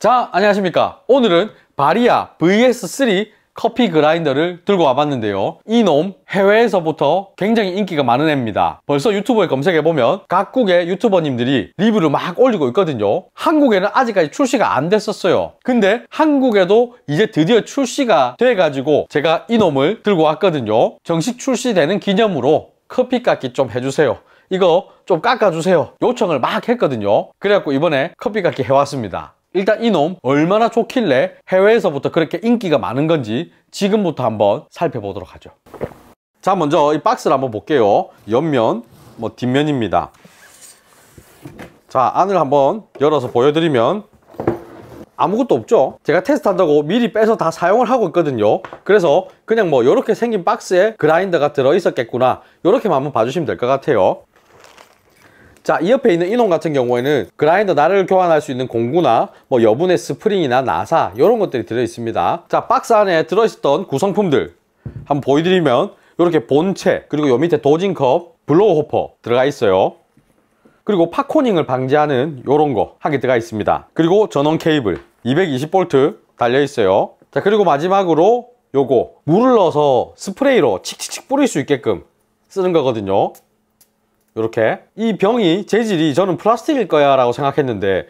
자 안녕하십니까 오늘은 바리아 vs3 커피 그라인더를 들고 와봤는데요 이놈 해외에서부터 굉장히 인기가 많은 앱입니다 벌써 유튜브에 검색해보면 각국의 유튜버님들이 리뷰를 막 올리고 있거든요 한국에는 아직까지 출시가 안 됐었어요 근데 한국에도 이제 드디어 출시가 돼가지고 제가 이놈을 들고 왔거든요 정식 출시되는 기념으로 커피 깎기 좀 해주세요 이거 좀 깎아주세요 요청을 막 했거든요 그래갖고 이번에 커피 깎기 해왔습니다 일단 이놈 얼마나 좋길래 해외에서부터 그렇게 인기가 많은 건지 지금부터 한번 살펴보도록 하죠 자 먼저 이 박스를 한번 볼게요 옆면 뭐 뒷면입니다 자 안을 한번 열어서 보여드리면 아무것도 없죠 제가 테스트한다고 미리 빼서 다 사용을 하고 있거든요 그래서 그냥 뭐 이렇게 생긴 박스에 그라인더가 들어있었겠구나 이렇게만 한번 봐주시면 될 것 같아요 자, 이 옆에 있는 이놈 같은 경우에는 그라인더 나를 교환할 수 있는 공구나 뭐 여분의 스프링이나 나사 이런 것들이 들어있습니다. 자, 박스 안에 들어있던 구성품들 한번 보여드리면 이렇게 본체 그리고 요 밑에 도진컵, 블로우 호퍼 들어가 있어요. 그리고 파코닝을 방지하는 요런거한개 들어가 있습니다. 그리고 전원 케이블 220V 달려 있어요. 자, 그리고 마지막으로 요거 물을 넣어서 스프레이로 칙칙칙 뿌릴 수 있게끔 쓰는 거거든요. 이렇게 이 병이 재질이 저는 플라스틱일 거야 라고 생각했는데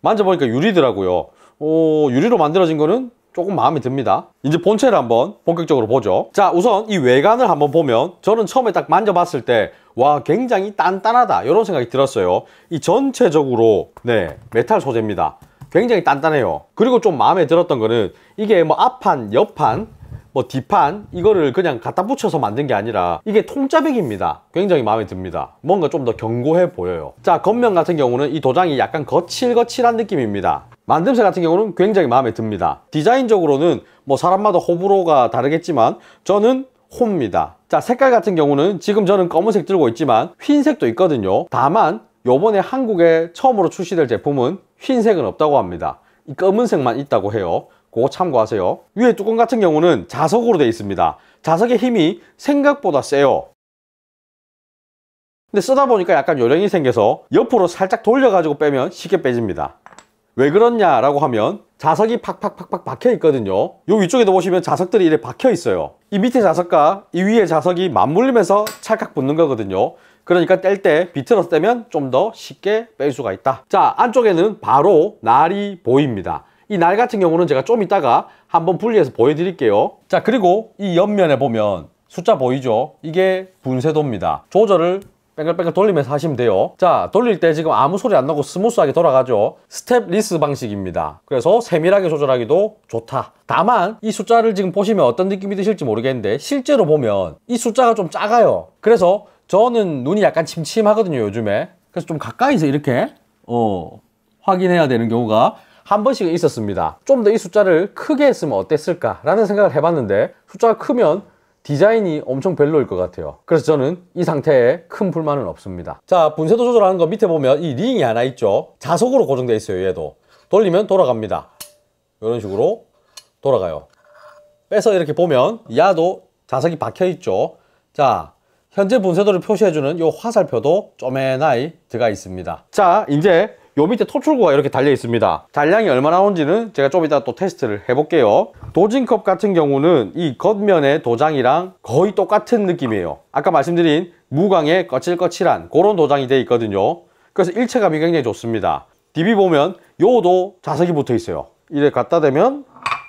만져보니까 유리더라고요 오, 유리로 만들어진 거는 조금 마음에 듭니다 이제 본체를 한번 본격적으로 보죠 자 우선 이 외관을 한번 보면 저는 처음에 딱 만져봤을 때 와 굉장히 단단하다 이런 생각이 들었어요 이 전체적으로 네 메탈 소재입니다 굉장히 단단해요 그리고 좀 마음에 들었던 거는 이게 뭐 앞판 옆판 뭐 디판 이거를 그냥 갖다 붙여서 만든 게 아니라 이게 통짜백입니다 굉장히 마음에 듭니다 뭔가 좀 더 견고해 보여요 자 겉면 같은 경우는 이 도장이 약간 거칠거칠한 느낌입니다 만듦새 같은 경우는 굉장히 마음에 듭니다 디자인적으로는 뭐 사람마다 호불호가 다르겠지만 저는 호입니다 자 색깔 같은 경우는 지금 저는 검은색 들고 있지만 흰색도 있거든요 다만 요번에 한국에 처음으로 출시될 제품은 흰색은 없다고 합니다 이 검은색만 있다고 해요 그거 참고하세요 위에 뚜껑 같은 경우는 자석으로 되어 있습니다 자석의 힘이 생각보다 세요 근데 쓰다 보니까 약간 요령이 생겨서 옆으로 살짝 돌려 가지고 빼면 쉽게 빼집니다 왜 그렇냐 라고 하면 자석이 팍팍팍팍 박혀 있거든요 요 위쪽에도 보시면 자석들이 이렇게 박혀 있어요 이 밑에 자석과 이 위에 자석이 맞물리면서 찰칵 붙는 거거든요 그러니까 뗄 때 비틀어서 떼면 좀 더 쉽게 뺄 수가 있다 자 안쪽에는 바로 날이 보입니다 이날 같은 경우는 제가 좀 이따가 한번 분리해서 보여드릴게요. 자 그리고 이 옆면에 보면 숫자 보이죠? 이게 분쇄도입니다. 조절을 뺑글뺑글 돌리면서 하시면 돼요 자 돌릴 때 지금 아무 소리 안 나고 스무스하게 돌아가죠 스텝 리스 방식입니다 그래서 세밀하게 조절하기도 좋다 다만 이 숫자를 지금 보시면 어떤 느낌이 드실지 모르겠는데 실제로 보면 이 숫자가 좀 작아요 그래서 저는 눈이 약간 침침하거든요 요즘에 그래서 좀 가까이서 이렇게 어 확인해야 되는 경우가 한 번씩 있었습니다 좀 더 이 숫자를 크게 했으면 어땠을까 라는 생각을 해봤는데 숫자가 크면 디자인이 엄청 별로일 것 같아요 그래서 저는 이 상태에 큰 불만은 없습니다 자 분쇄도 조절하는 거 밑에 보면 이 링이 하나 있죠 자석으로 고정되어 있어요 얘도 돌리면 돌아갑니다 이런 식으로 돌아가요 빼서 이렇게 보면 야도 자석이 박혀 있죠 자 현재 분쇄도를 표시해주는 이 화살표도 쪼매나이 들어가 있습니다 자 이제 요 밑에 토출구가 이렇게 달려 있습니다 잔량이 얼마 나온지는 나 제가 좀 이따 또 테스트를 해볼게요 도진컵 같은 경우는 이 겉면의 도장이랑 거의 똑같은 느낌이에요 아까 말씀드린 무광의 거칠거칠한 그런 도장이 되어 있거든요 그래서 일체감이 굉장히 좋습니다 DB 보면 요도 자석이 붙어 있어요 이래 갖다 대면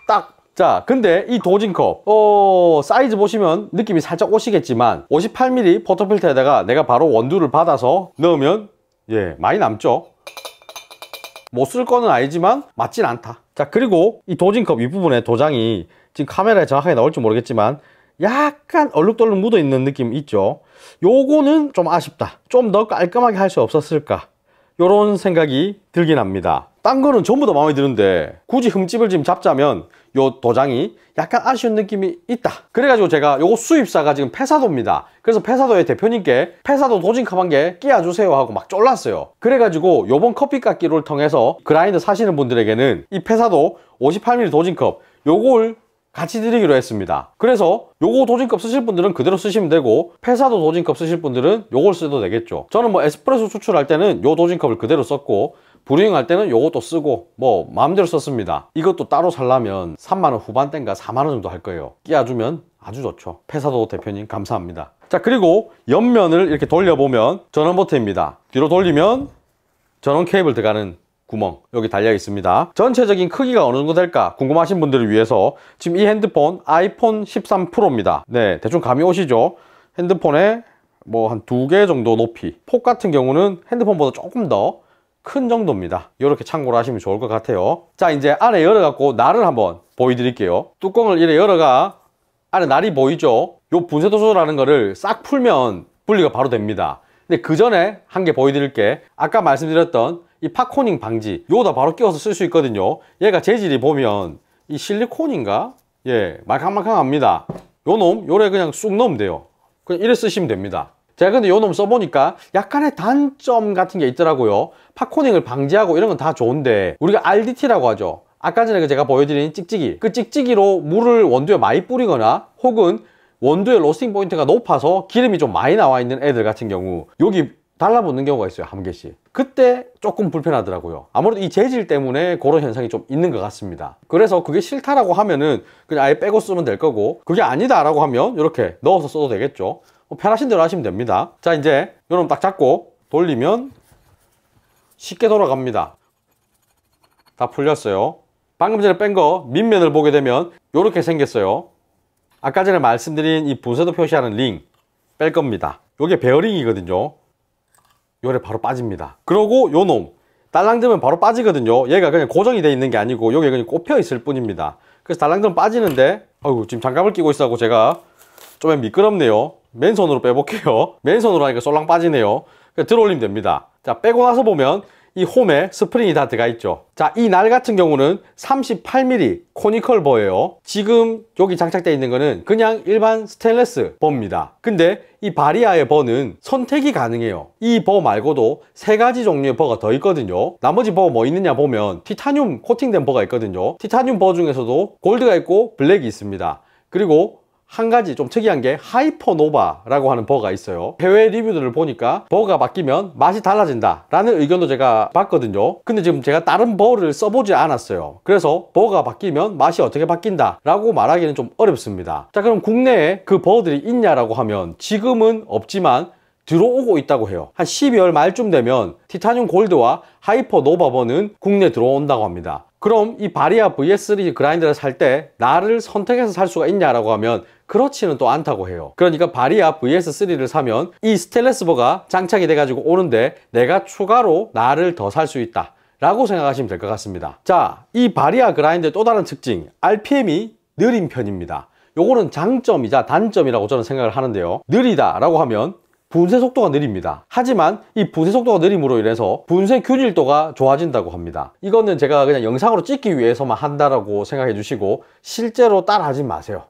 딱자 근데 이 도진컵 어 사이즈 보시면 느낌이 살짝 오시겠지만 58mm 포터필터에다가 내가 바로 원두를 받아서 넣으면 예 많이 남죠 못쓸 뭐 거는 아니지만 맞진 않다 자 그리고 이 도진컵 윗부분에 도장이 지금 카메라에 정확하게 나올지 모르겠지만 약간 얼룩덜룩 묻어있는 느낌 있죠 요거는 좀 아쉽다 좀 더 깔끔하게 할 수 없었을까 요런 생각이 들긴 합니다 딴 거는 전부 다 마음에 드는데 굳이 흠집을 지금 잡자면 요 도장이 약간 아쉬운 느낌이 있다 그래가지고 제가 요거 수입사가 지금 폐사도입니다 그래서 폐사도의 대표님께 폐사도 도진 컵한 개 끼워주세요 하고 막 쫄랐어요 그래가지고 요번 커피깎기를 통해서 그라인드 사시는 분들에게는 이폐사도 58mm 도진컵 요걸 같이 드리기로 했습니다 그래서 요거 도진컵 쓰실 분들은 그대로 쓰시면 되고 폐사도 도진컵 쓰실 분들은 요걸 써도 되겠죠 저는 뭐 에스프레소 추출할 때는 요 도진컵을 그대로 썼고 브루잉할 때는 요것도 쓰고 뭐 마음대로 썼습니다 이것도 따로 살라면 3만원 후반대인가 4만원 정도 할 거예요 끼워주면 아주 좋죠 패사도 대표님 감사합니다 자 그리고 옆면을 이렇게 돌려보면 전원 버튼입니다 뒤로 돌리면 전원 케이블 들어가는 구멍 여기 달려 있습니다 전체적인 크기가 어느 정도 될까 궁금하신 분들을 위해서 지금 이 핸드폰 아이폰 13 프로입니다 네 대충 감이 오시죠 핸드폰에 뭐 한 두 개 정도 높이 폭 같은 경우는 핸드폰보다 조금 더큰 정도입니다 이렇게 참고를 하시면 좋을 것 같아요 자 이제 안에 열어갖고 날을 한번 보여드릴게요 뚜껑을 이래 열어가 안에 날이 보이죠 요 분쇄도수라는 거를 싹 풀면 분리가 바로 됩니다 근데 그 전에 한 개 보여드릴게 아까 말씀드렸던 이팝코닝 방지 요거다 바로 끼워서 쓸 수 있거든요 얘가 재질이 보면 이 실리콘인가? 예 말캉말캉합니다 요놈 요래 그냥 쑥 넣으면 돼요 그냥 이래 쓰시면 됩니다 제가 근데 요놈 써보니까 약간의 단점 같은 게 있더라고요 팝코닝을 방지하고 이런 건 다 좋은데 우리가 RDT라고 하죠 아까 전에 그 제가 보여드린 찍찍이 그 찍찍이로 물을 원두에 많이 뿌리거나 혹은 원두에 로스팅 포인트가 높아서 기름이 좀 많이 나와 있는 애들 같은 경우 여기 달라붙는 경우가 있어요 한 개씩 그때 조금 불편하더라고요 아무래도 이 재질 때문에 그런 현상이 좀 있는 것 같습니다 그래서 그게 싫다라고 하면은 그냥 아예 빼고 쓰면 될 거고 그게 아니다 라고 하면 이렇게 넣어서 써도 되겠죠 뭐 편하신 대로 하시면 됩니다 자 이제 요놈 딱 잡고 돌리면 쉽게 돌아갑니다 다 풀렸어요 방금 전에 뺀 거 밑면을 보게 되면 이렇게 생겼어요 아까 전에 말씀드린 이 분쇄도 표시하는 링 뺄 겁니다 요게 베어링이거든요 요래 바로 빠집니다 그러고 요놈 달랑들면 바로 빠지거든요 얘가 그냥 고정이 돼 있는 게 아니고 요게 그냥 꼽혀 있을 뿐입니다 그래서 달랑들면 빠지는데 아이고 지금 장갑을 끼고 있어갖고 제가 좀 미끄럽네요 맨손으로 빼볼게요 맨손으로 하니까 쏠랑 빠지네요 그러니까 들어올리면 됩니다 자 빼고 나서 보면 이 홈에 스프링이 다 들어가 있죠 자이 날 같은 경우는 38mm 코니컬 버예요 지금 여기 장착되어 있는 거는 그냥 일반 스테인레스 버입니다 근데 이 바리아의 버는 선택이 가능해요 이 버 말고도 세 가지 종류의 버가 더 있거든요 나머지 버 뭐 있느냐 보면 티타늄 코팅된 버가 있거든요 티타늄 버 중에서도 골드가 있고 블랙이 있습니다 그리고 한 가지 좀 특이한 게 하이퍼노바라고 하는 버가 있어요 해외 리뷰들을 보니까 버가 바뀌면 맛이 달라진다 라는 의견도 제가 봤거든요 근데 지금 제가 다른 버를 써보지 않았어요 그래서 버가 바뀌면 맛이 어떻게 바뀐다 라고 말하기는 좀 어렵습니다 자 그럼 국내에 그 버들이 있냐라고 하면 지금은 없지만 들어오고 있다고 해요 한 12월 말쯤 되면 티타늄 골드와 하이퍼 노바버는 국내 들어온다고 합니다 그럼 이 바리아 vs3 e 그라인더를 살 때 나를 선택해서 살 수가 있냐라고 하면 그렇지는 또 않다고 해요 그러니까 바리아 VS3를 사면 이스텔레스 버가 장착이 돼가지고 오는데 내가 추가로 나를 더 살 수 있다 라고 생각하시면 될 것 같습니다 자이 바리아 그라인드의 또 다른 특징 RPM이 느린 편입니다 요거는 장점이자 단점이라고 저는 생각을 하는데요 느리다 라고 하면 분쇄 속도가 느립니다 하지만 이 분쇄 속도가 느림으로 인해서 분쇄 균일도가 좋아진다고 합니다 이거는 제가 그냥 영상으로 찍기 위해서만 한다라고 생각해 주시고 실제로 따라하지 마세요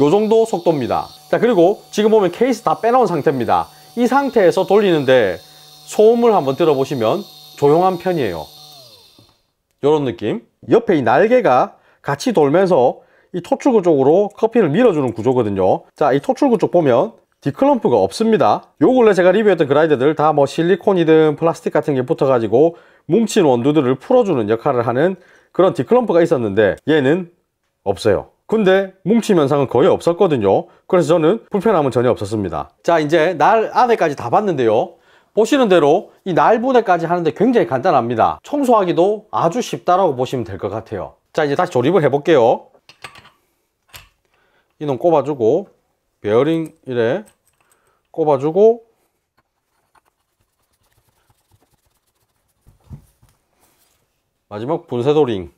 요 정도 속도입니다 자 그리고 지금 보면 케이스 다 빼놓은 상태입니다 이 상태에서 돌리는데 소음을 한번 들어보시면 조용한 편이에요 요런 느낌 옆에 이 날개가 같이 돌면서 이 토출구 쪽으로 커피를 밀어주는 구조거든요 자 이 토출구 쪽 보면 디클럼프가 없습니다 요 근래 제가 리뷰했던 그라이더들 다 뭐 실리콘이든 플라스틱 같은 게 붙어가지고 뭉친 원두들을 풀어주는 역할을 하는 그런 디클럼프가 있었는데 얘는 없어요 근데 뭉침 현상은 거의 없었거든요 그래서 저는 불편함은 전혀 없었습니다 자 이제 날 안에까지 다 봤는데요 보시는 대로 이 날분해까지 하는데 굉장히 간단합니다 청소하기도 아주 쉽다라고 보시면 될 것 같아요 자 이제 다시 조립을 해 볼게요 이놈 꼽아주고 베어링 이래 꼽아주고 마지막 분쇄도링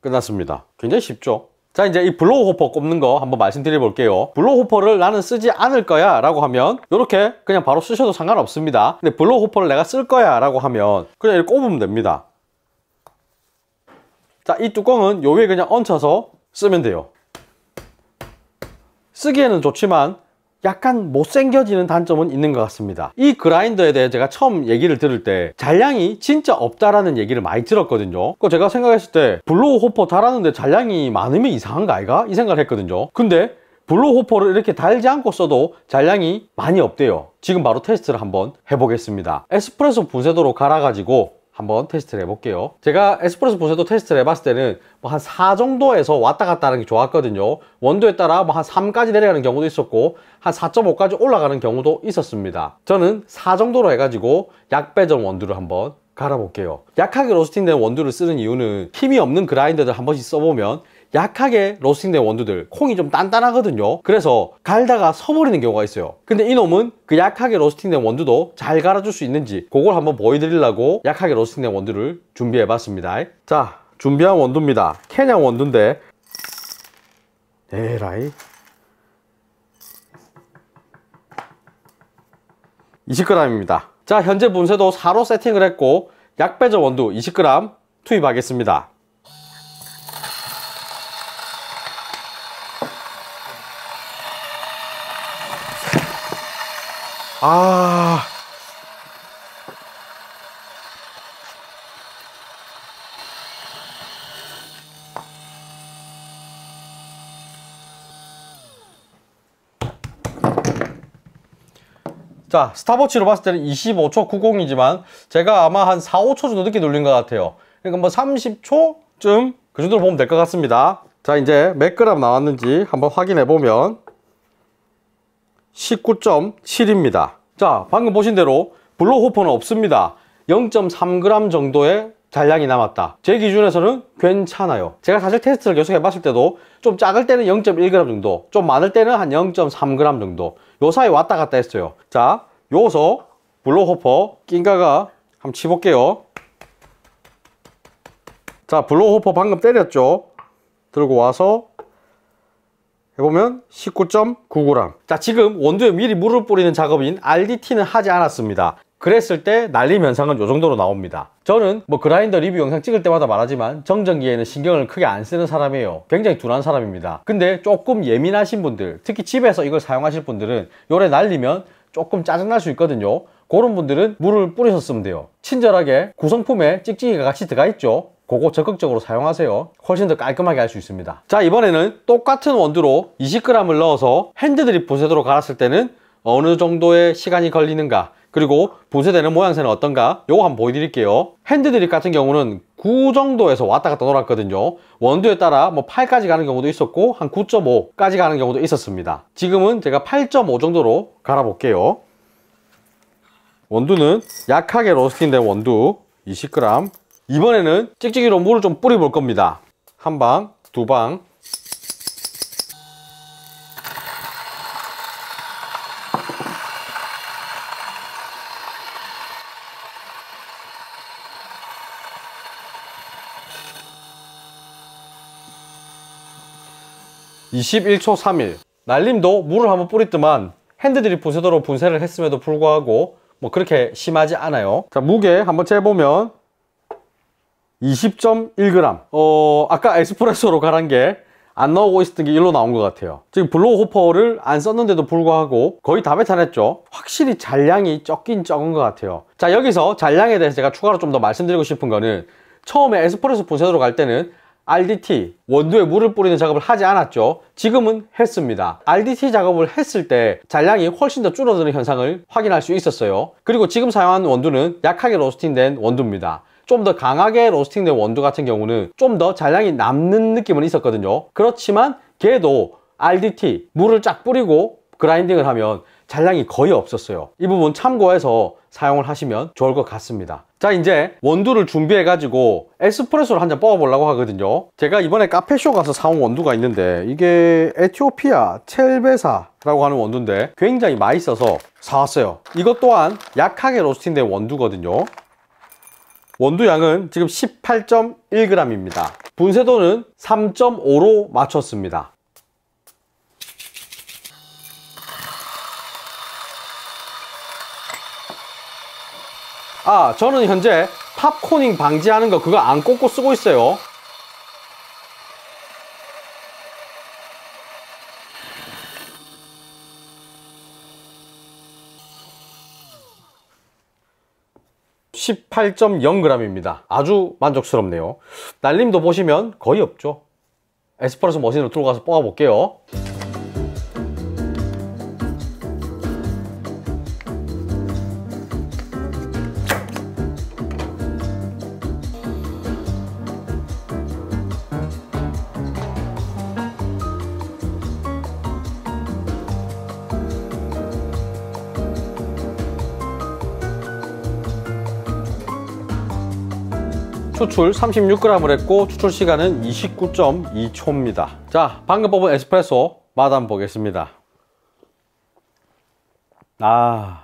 끝났습니다. 굉장히 쉽죠? 자 이제 이 블로우 호퍼 꼽는 거 한번 말씀드려 볼게요 블로우 호퍼를 나는 쓰지 않을 거야 라고 하면 이렇게 그냥 바로 쓰셔도 상관없습니다 근데 블로우 호퍼를 내가 쓸 거야 라고 하면 그냥 이렇게 꼽으면 됩니다 자 이 뚜껑은 요 위에 그냥 얹혀서 쓰면 돼요 쓰기에는 좋지만 약간 못생겨지는 단점은 있는 것 같습니다 이 그라인더에 대해 제가 처음 얘기를 들을 때 잔량이 진짜 없다라는 얘기를 많이 들었거든요 그 제가 생각했을 때 블로우 호퍼 달았는데 잔량이 많으면 이상한 거 아이가? 이 생각을 했거든요 근데 블로우 호퍼를 이렇게 달지 않고 써도 잔량이 많이 없대요 지금 바로 테스트를 한번 해보겠습니다 에스프레소 분쇄도로 갈아가지고 한번 테스트를 해볼게요 제가 에스프레소 보세도 테스트를 해봤을 때는 뭐 한 4 정도에서 왔다 갔다 하는 게 좋았거든요 원두에 따라 뭐 한 3까지 내려가는 경우도 있었고 한 4.5까지 올라가는 경우도 있었습니다 저는 4 정도로 해가지고 약배전 원두를 한번 갈아볼게요 약하게 로스팅된 원두를 쓰는 이유는 힘이 없는 그라인더들 한 번씩 써보면 약하게 로스팅된 원두들 콩이 좀 단단하거든요 그래서 갈다가 서버리는 경우가 있어요 근데 이놈은 그 약하게 로스팅된 원두도 잘 갈아줄 수 있는지 그걸 한번 보여드리려고 약하게 로스팅된 원두를 준비해봤습니다 자 준비한 원두입니다 케냥 원두인데 에라이 20g입니다 자 현재 분쇄도 4로 세팅을 했고 약배저 원두 20g 투입하겠습니다 아. 자 스타워치로 봤을 때는 25초 90이지만 제가 아마 한 4, 5초 정도 늦게 눌린것 같아요 그러니까 뭐 30초쯤 그 정도로 보면 될 것 같습니다 자 이제 몇 그램 나왔는지 한번 확인해 보면 19.7입니다 자 방금 보신 대로 블로호퍼는 없습니다 0.3g 정도의 잔량이 남았다 제 기준에서는 괜찮아요 제가 사실 테스트를 계속 해봤을 때도 좀 작을 때는 0.1g 정도 좀 많을 때는 한 0.3g 정도 요 사이 왔다 갔다 했어요 자 요서 블로호퍼 낀가가 한번 치볼게요 자 블로호퍼 방금 때렸죠 들고 와서 해보면 19.99g 자 지금 원두에 미리 물을 뿌리는 작업인 RDT는 하지 않았습니다 그랬을 때 날림 현상은 이 정도로 나옵니다 저는 뭐 그라인더 리뷰 영상 찍을 때마다 말하지만 정전기에는 신경을 크게 안 쓰는 사람이에요 굉장히 둔한 사람입니다 근데 조금 예민하신 분들 특히 집에서 이걸 사용하실 분들은 요래 날리면 조금 짜증날 수 있거든요 그런 분들은 물을 뿌리셨으면 돼요 친절하게 구성품에 찍찍이가 같이 들어가 있죠 그거 적극적으로 사용하세요 훨씬 더 깔끔하게 할 수 있습니다 자 이번에는 똑같은 원두로 20g을 넣어서 핸드드립 분쇄도로 갈았을 때는 어느 정도의 시간이 걸리는가 그리고 분쇄되는 모양새는 어떤가 요거 한번 보여드릴게요 핸드드립 같은 경우는 9 정도에서 왔다 갔다 놀았거든요 원두에 따라 뭐 8까지 가는 경우도 있었고 한 9.5까지 가는 경우도 있었습니다 지금은 제가 8.5 정도로 갈아 볼게요 원두는 약하게 로스팅된 원두 20g 이번에는 찍찍이로 물을 좀 뿌려 볼 겁니다 한 방, 두 방, 2 1초3일 날림도 물을 한번 뿌리더만 핸드드립 분쇄도로 분쇄를 했음에도 불구하고 뭐 그렇게 심하지 않아요 자 무게 한번 재보면 20.1g 어 아까 에스프레소로 갈은 게안 나오고 있었던 게 일로 나온 것 같아요 지금 블로우 호퍼를 안 썼는데도 불구하고 거의 다 뱉어냈죠 확실히 잔량이 적긴 적은 것 같아요 자 여기서 잔량에 대해서 제가 추가로 좀 더 말씀드리고 싶은 거는 처음에 에스프레소 본셋으로 갈 때는 RDT, 원두에 물을 뿌리는 작업을 하지 않았죠. 지금은 했습니다. RDT 작업을 했을 때 잔량이 훨씬 더 줄어드는 현상을 확인할 수 있었어요. 그리고 지금 사용한 원두는 약하게 로스팅된 원두입니다. 좀 더 강하게 로스팅된 원두 같은 경우는 좀 더 잔량이 남는 느낌은 있었거든요. 그렇지만 걔도 RDT, 물을 쫙 뿌리고 그라인딩을 하면 잔량이 거의 없었어요 이 부분 참고해서 사용을 하시면 좋을 것 같습니다 자 이제 원두를 준비해 가지고 에스프레소를 한 잔 뽑아 보려고 하거든요 제가 이번에 카페쇼 가서 사온 원두가 있는데 이게 에티오피아 첼베사라고 하는 원두인데 굉장히 맛있어서 사왔어요 이것 또한 약하게 로스팅된 원두거든요 원두 양은 지금 18.1g입니다 분쇄도는 3.5로 맞췄습니다 아 저는 현재 팝코닝 방지하는 거 그거 안 꽂고 쓰고 있어요 18.0g 입니다 아주 만족스럽네요 날림도 보시면 거의 없죠 에스프레소 머신으로 들어가서 뽑아볼게요 추출 36g을 했고 추출 시간은 29.2초입니다 자 방금 뽑은 에스프레소 마담 보겠습니다 아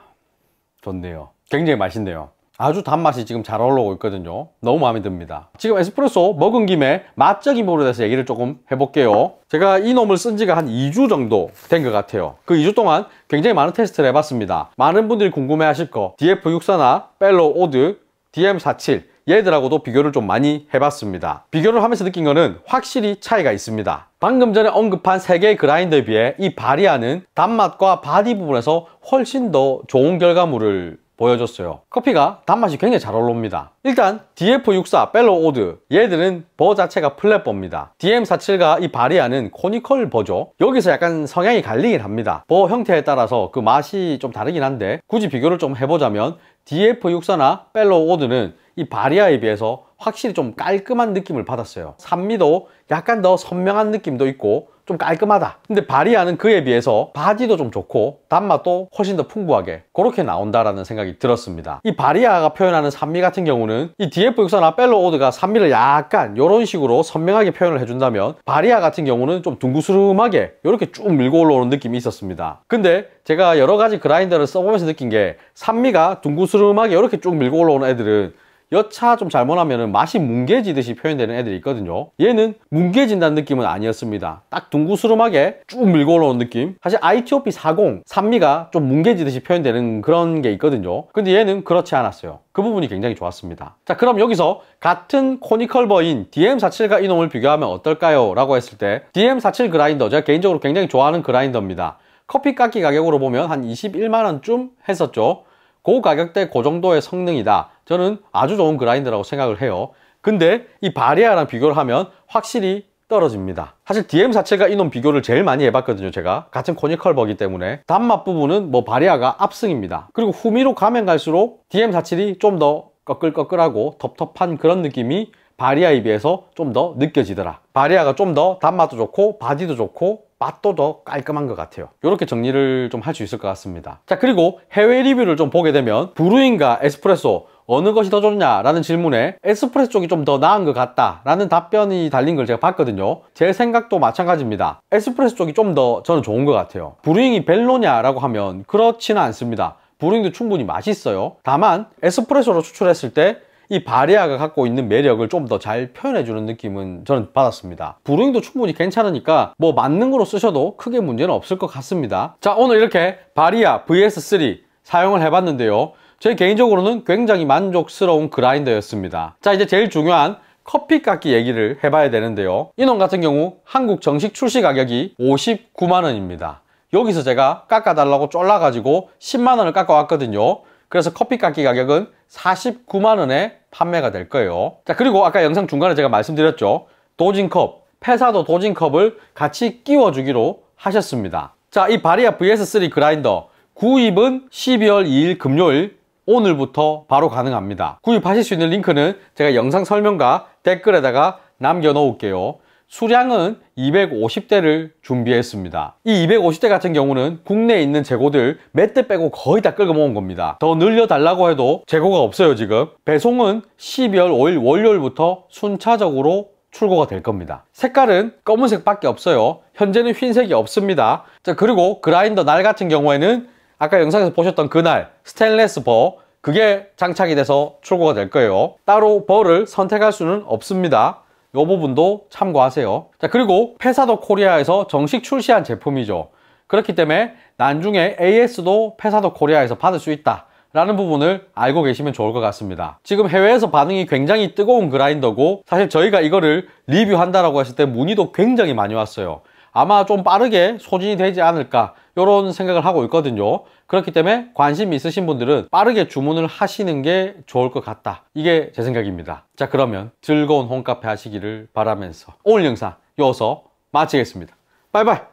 좋네요 굉장히 맛있네요 아주 단맛이 지금 잘어울리고 있거든요 너무 마음에 듭니다 지금 에스프레소 먹은 김에 맛적인 부분에 대해서 얘기를 조금 해볼게요 제가 이놈을 쓴 지가 한 2주 정도 된 것 같아요 그 2주 동안 굉장히 많은 테스트를 해봤습니다 많은 분들이 궁금해 하실 거 DF64나 벨로 오드 DM47 얘들하고도 비교를 좀 많이 해봤습니다. 비교를 하면서 느낀 거는 확실히 차이가 있습니다. 방금 전에 언급한 세개의 그라인더에 비해 이 바리아는 단맛과 바디 부분에서 훨씬 더 좋은 결과물을 보여줬어요. 커피가 단맛이 굉장히 잘 올라옵니다. 일단 DF64, 벨로오드 얘들은 버 자체가 플랫버입니다. DM47과 이 바리아는 코니컬 버죠. 여기서 약간 성향이 갈리긴 합니다. 버 형태에 따라서 그 맛이 좀 다르긴 한데 굳이 비교를 좀 해보자면 DF64나 벨로오드는 이 바리아에 비해서 확실히 좀 깔끔한 느낌을 받았어요 산미도 약간 더 선명한 느낌도 있고 좀 깔끔하다 근데 바리아는 그에 비해서 바디도 좀 좋고 단맛도 훨씬 더 풍부하게 그렇게 나온다라는 생각이 들었습니다 이 바리아가 표현하는 산미 같은 경우는 이 d f 6 4나 벨로오드가 산미를 약간 이런 식으로 선명하게 표현을 해준다면 바리아 같은 경우는 좀 둥그스름하게 이렇게 쭉 밀고 올라오는 느낌이 있었습니다 근데 제가 여러 가지 그라인더를 써보면서 느낀 게 산미가 둥그스름하게 이렇게 쭉 밀고 올라오는 애들은 여차 좀 잘못하면 맛이 뭉개지듯이 표현되는 애들이 있거든요 얘는 뭉개진다는 느낌은 아니었습니다 딱 둥구스름하게 쭉 밀고 올라온 느낌 사실 ITOP 40 산미가 좀 뭉개지듯이 표현되는 그런 게 있거든요 근데 얘는 그렇지 않았어요 그 부분이 굉장히 좋았습니다 자 그럼 여기서 같은 코니컬버인 DM47과 이놈을 비교하면 어떨까요? 라고 했을 때 DM47 그라인더 제가 개인적으로 굉장히 좋아하는 그라인더입니다 커피 깎기 가격으로 보면 한 21만원쯤 했었죠 고 가격대 고 정도의 성능이다 저는 아주 좋은 그라인더라고 생각을 해요 근데 이 바리아랑 비교를 하면 확실히 떨어집니다 사실 d m 자체가 이놈 비교를 제일 많이 해봤거든요 제가 같은 코니컬 버기 때문에 단맛 부분은 뭐 바리아가 압승입니다 그리고 후미로 가면 갈수록 d m 자체이좀 더 꺼끌꺼끌하고 텁텁한 그런 느낌이 바리아에 비해서 좀 더 느껴지더라 바리아가 좀 더 단맛도 좋고 바디도 좋고 맛도 더 깔끔한 것 같아요 이렇게 정리를 좀 할 수 있을 것 같습니다 자 그리고 해외 리뷰를 좀 보게 되면 브루인과 에스프레소 어느 것이 더 좋냐 라는 질문에 에스프레소 쪽이 좀 더 나은 것 같다 라는 답변이 달린 걸 제가 봤거든요 제 생각도 마찬가지입니다 에스프레소 쪽이 좀 더 저는 좋은 것 같아요 브루잉이 벨로냐 라고 하면 그렇지는 않습니다 브루잉도 충분히 맛있어요 다만 에스프레소로 추출했을 때이 바리아가 갖고 있는 매력을 좀 더 잘 표현해주는 느낌은 저는 받았습니다. 브루잉도 충분히 괜찮으니까 뭐 맞는 거로 쓰셔도 크게 문제는 없을 것 같습니다. 자 오늘 이렇게 바리아 VS3 사용을 해봤는데요. 제 개인적으로는 굉장히 만족스러운 그라인더였습니다. 자 이제 제일 중요한 커피 깎기 얘기를 해봐야 되는데요. 이놈 같은 경우 한국 정식 출시 가격이 59만원입니다. 여기서 제가 깎아달라고 쫄라가지고 10만원을 깎아왔거든요. 그래서 커피 깎기 가격은 49만 원에 판매가 될 거예요. 자 그리고 아까 영상 중간에 제가 말씀드렸죠. 도진컵, 폐사도 도진컵을 같이 끼워주기로 하셨습니다. 자이 바리아 VS3 그라인더 구입은 12월 2일 금요일 오늘부터 바로 가능합니다. 구입하실 수 있는 링크는 제가 영상 설명과 댓글에다가 남겨놓을게요. 수량은 250대를 준비했습니다. 이 250대 같은 경우는 국내에 있는 재고들 몇 대 빼고 거의 다 끌고 모은 겁니다. 더 늘려달라고 해도 재고가 없어요 지금. 배송은 12월 5일 월요일부터 순차적으로 출고가 될 겁니다. 색깔은 검은색밖에 없어요. 현재는 흰색이 없습니다. 자 그리고 그라인더 날 같은 경우에는 아까 영상에서 보셨던 그 날 스테인레스 버 그게 장착이 돼서 출고가 될 거예요. 따로 버를 선택할 수는 없습니다. 이 부분도 참고하세요. 자 그리고 페사더 코리아에서 정식 출시한 제품이죠. 그렇기 때문에 나중에 AS도 페사더 코리아에서 받을 수 있다. 라는 부분을 알고 계시면 좋을 것 같습니다. 지금 해외에서 반응이 굉장히 뜨거운 그라인더고 사실 저희가 이거를 리뷰한다라고 했을 때 문의도 굉장히 많이 왔어요. 아마 좀 빠르게 소진이 되지 않을까 이런 생각을 하고 있거든요 그렇기 때문에 관심 있으신 분들은 빠르게 주문을 하시는 게 좋을 것 같다 이게 제 생각입니다 자 그러면 즐거운 홈카페 하시기를 바라면서 오늘 영상 여기서 마치겠습니다 바이바이